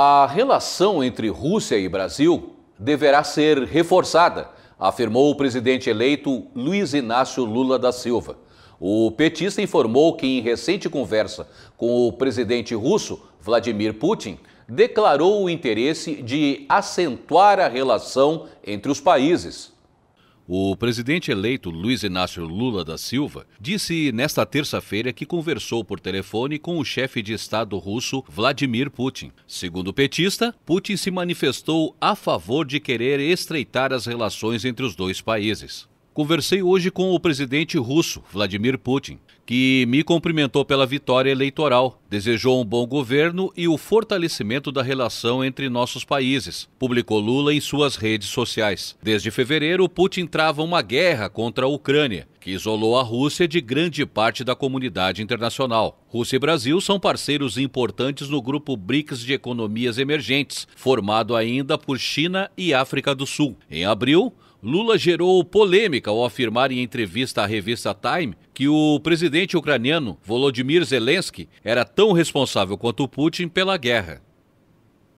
A relação entre Rússia e Brasil deverá ser reforçada, afirmou o presidente eleito Luiz Inácio Lula da Silva. O petista informou que, em recente conversa com o presidente russo, Vladimir Putin, declarou o interesse de acentuar a relação entre os países. O presidente eleito Luiz Inácio Lula da Silva disse nesta terça-feira que conversou por telefone com o chefe de Estado russo Vladimir Putin. Segundo o petista, Putin se manifestou a favor de querer estreitar as relações entre os dois países. Conversei hoje com o presidente russo, Vladimir Putin, que me cumprimentou pela vitória eleitoral, desejou um bom governo e o fortalecimento da relação entre nossos países, publicou Lula em suas redes sociais. Desde fevereiro, Putin trava uma guerra contra a Ucrânia, que isolou a Rússia de grande parte da comunidade internacional. Rússia e Brasil são parceiros importantes no grupo BRICS de economias emergentes, formado ainda por China e África do Sul. Em abril, Lula gerou polêmica ao afirmar em entrevista à revista Time que o presidente ucraniano Volodymyr Zelensky era tão responsável quanto Putin pela guerra.